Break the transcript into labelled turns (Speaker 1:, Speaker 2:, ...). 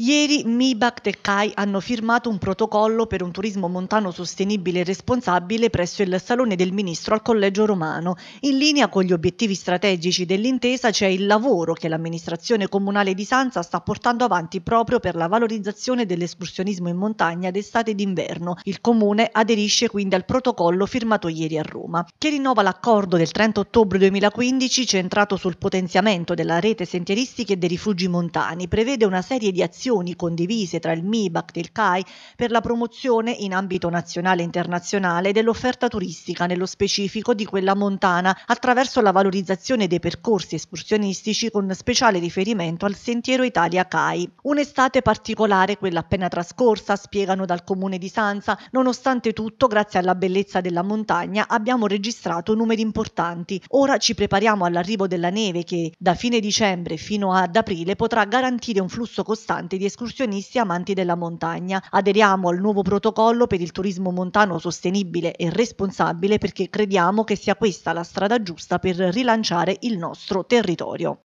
Speaker 1: Ieri MIBACT e CAI hanno firmato un protocollo per un turismo montano sostenibile e responsabile presso il Salone del Ministro al Collegio Romano. In linea con gli obiettivi strategici dell'intesa c'è il lavoro che l'amministrazione comunale di Sanza sta portando avanti proprio per la valorizzazione dell'escursionismo in montagna d'estate e d'inverno. Il comune aderisce quindi al protocollo firmato ieri a Roma, che rinnova l'accordo del 30 ottobre 2015 centrato sul potenziamento della rete sentieristica e dei rifugi montani. Prevede una serie di azioni azioni condivise tra il MIBAC e il CAI per la promozione in ambito nazionale e internazionale dell'offerta turistica, nello specifico di quella montana, attraverso la valorizzazione dei percorsi escursionistici con speciale riferimento al Sentiero Italia CAI. Un'estate particolare, quella appena trascorsa, spiegano dal comune di Sanza, nonostante tutto, grazie alla bellezza della montagna, abbiamo registrato numeri importanti. Ora ci prepariamo all'arrivo della neve che da fine dicembre fino ad aprile potrà garantire un flusso costante di escursionisti amanti della montagna. Aderiamo al nuovo protocollo per il turismo montano sostenibile e responsabile perché crediamo che sia questa la strada giusta per rilanciare il nostro territorio.